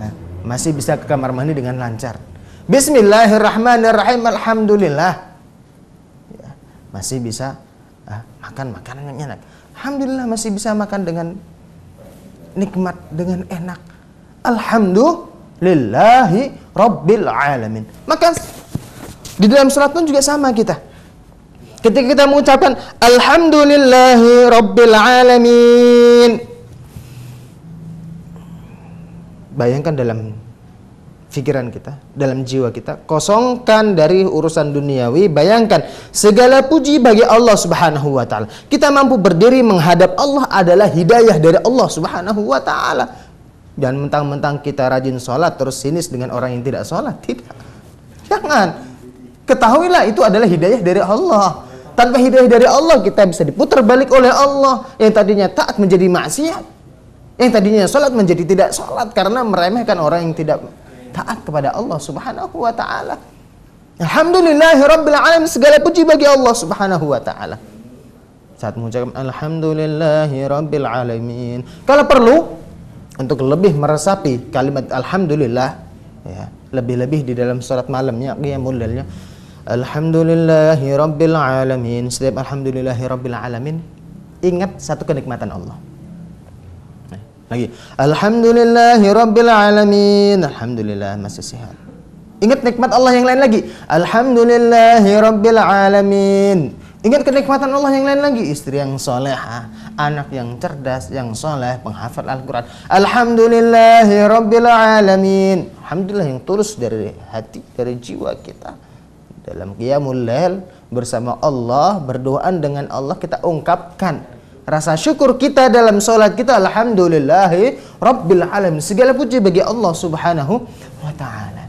Ya, masih bisa ke kamar mandi dengan lancar. Bismillahirrahmanirrahim. Alhamdulillah masih bisa uh, makan makanan yang enak. Alhamdulillah masih bisa makan dengan nikmat, dengan enak. Alhamdulillahi Rabbil Alamin. Maka di dalam sholat pun juga sama kita. Ketika kita mengucapkan Alhamdulillahi Rabbil Alamin. Bayangkan dalam pikiran kita, dalam jiwa kita. Kosongkan dari urusan duniawi. Bayangkan segala puji bagi Allah Subhanahu wa taala. Kita mampu berdiri menghadap Allah adalah hidayah dari Allah Subhanahu wa taala. Dan mentang-mentang kita rajin sholat terus sinis dengan orang yang tidak sholat. Tidak. Jangan. Ketahuilah itu adalah hidayah dari Allah. Tanpa hidayah dari Allah kita bisa diputar balik oleh Allah. Yang tadinya taat menjadi maksiat. Yang tadinya sholat menjadi tidak sholat karena meremehkan orang yang tidak taat kepada Allah Subhanahu wa taala. Alhamdulillahirabbil segala puji bagi Allah Subhanahu wa taala. Saat mengucapkan alhamdulillahirabbil Kalau perlu untuk lebih meresapi kalimat alhamdulillah ya, lebih-lebih di dalam salat malamnya qiyamul lailnya alhamdulillahirabbil alamin. Setiap alhamdulillahirabbil ingat satu kenikmatan Allah. Lagi. Alhamdulillahi Rabbil Alamin. Alhamdulillah masih sehat. Ingat nikmat Allah yang lain lagi. Alhamdulillahi Rabbil Alamin. Ingat kenikmatan Allah yang lain lagi. Istri yang soleha, anak yang cerdas, yang soleh, penghafal Al-Quran. Alhamdulillahi Rabbil Alamin. Alhamdulillah yang terus dari hati, dari jiwa kita. Dalam qiyamul lail bersama Allah, berdoaan dengan Allah, kita ungkapkan Rasa syukur kita dalam sholat kita Alhamdulillahi Rabbil Alamin Segala puji bagi Allah subhanahu wa ta'ala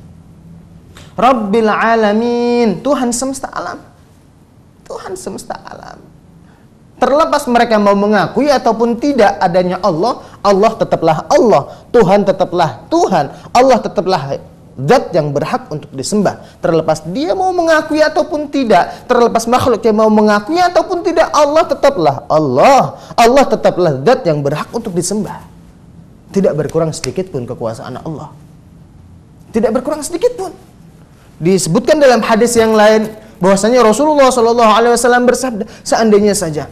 Rabbil Alamin Tuhan semesta alam Tuhan semesta alam Terlepas mereka mau mengakui ataupun tidak adanya Allah Allah tetaplah Allah Tuhan tetaplah Tuhan Allah tetaplah zat yang berhak untuk disembah terlepas dia mau mengakui ataupun tidak terlepas makhluk yang mau mengakui ataupun tidak Allah tetaplah Allah Allah tetaplah zat yang berhak untuk disembah tidak berkurang sedikit pun kekuasaan Allah tidak berkurang sedikit pun disebutkan dalam hadis yang lain bahwasanya Rasulullah Shallallahu Alaihi Wasallam bersabda seandainya saja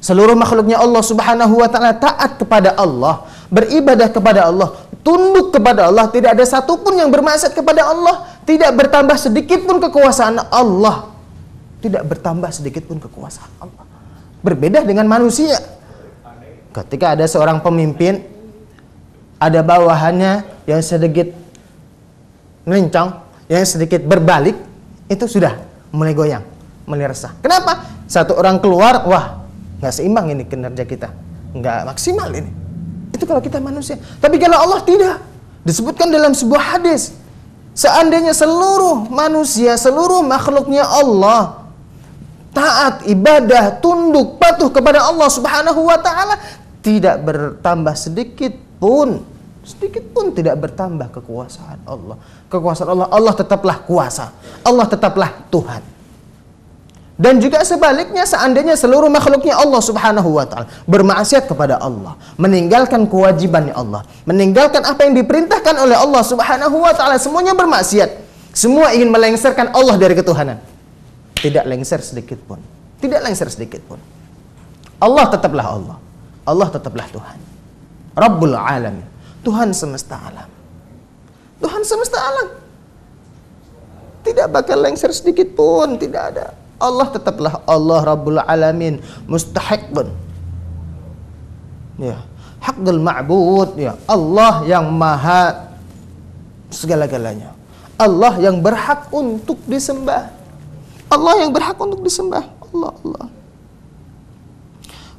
seluruh makhluknya Allah Subhanahu Wa Taala taat kepada Allah beribadah kepada Allah tunduk kepada Allah, tidak ada satupun yang bermaksud kepada Allah, tidak bertambah sedikit pun kekuasaan Allah. Tidak bertambah sedikit pun kekuasaan Allah. Berbeda dengan manusia. Ketika ada seorang pemimpin, ada bawahannya yang sedikit mencong, yang sedikit berbalik, itu sudah mulai goyang, mulai resah. Kenapa? Satu orang keluar, wah, nggak seimbang ini kinerja kita. Nggak maksimal ini itu kalau kita manusia. Tapi kalau Allah tidak. Disebutkan dalam sebuah hadis. Seandainya seluruh manusia, seluruh makhluknya Allah taat, ibadah, tunduk, patuh kepada Allah Subhanahu wa taala, tidak bertambah sedikit pun sedikit pun tidak bertambah kekuasaan Allah. Kekuasaan Allah, Allah tetaplah kuasa. Allah tetaplah Tuhan. Dan juga sebaliknya seandainya seluruh makhluknya Allah subhanahu wa ta'ala bermaksiat kepada Allah. Meninggalkan kewajibannya Allah. Meninggalkan apa yang diperintahkan oleh Allah subhanahu wa ta'ala. Semuanya bermaksiat. Semua ingin melengsarkan Allah dari ketuhanan. Tidak lengser sedikit pun. Tidak lengser sedikit pun. Allah tetaplah Allah. Allah tetaplah Tuhan. Rabbul Alamin. Tuhan semesta alam. Tuhan semesta alam. Tidak bakal lengser sedikit pun, tidak ada. Allah tetaplah Allah Rabbul Alamin mustahikun ya hakul ma'bud ya Allah yang maha segala-galanya Allah yang berhak untuk disembah Allah yang berhak untuk disembah Allah Allah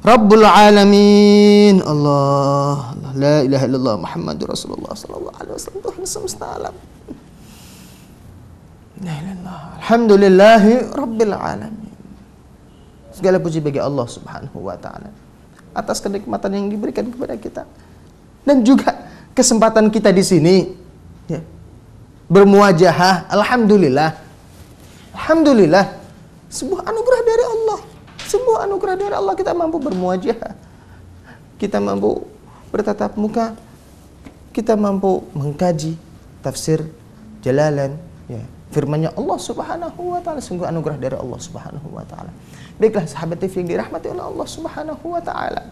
Rabbul Alamin Allah, Allah. La ilaha illallah Muhammadur Rasulullah Sallallahu alaihi wasallam Tuhan semesta alam Alhamdulillahi Rabbil Alamin Segala puji bagi Allah subhanahu wa ta'ala Atas kenikmatan yang diberikan kepada kita Dan juga kesempatan kita di sini ya, Bermuajahah Alhamdulillah Alhamdulillah Sebuah anugerah dari Allah Sebuah anugerah dari Allah kita mampu bermuajahah Kita mampu bertatap muka Kita mampu mengkaji tafsir jalalan ya, firmannya Allah Subhanahu wa taala sungguh anugerah dari Allah Subhanahu wa taala. Baiklah sahabat TV yang dirahmati oleh Allah Subhanahu wa taala.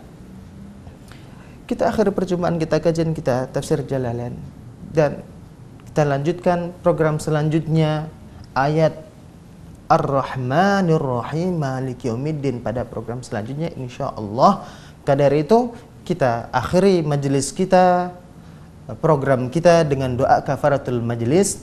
Kita akhir perjumpaan kita kajian kita tafsir Jalalain dan kita lanjutkan program selanjutnya ayat Ar-Rahmanir Rahim Maliki Yaumiddin pada program selanjutnya insyaallah. Allah dari itu kita akhiri majelis kita program kita dengan doa kafaratul majelis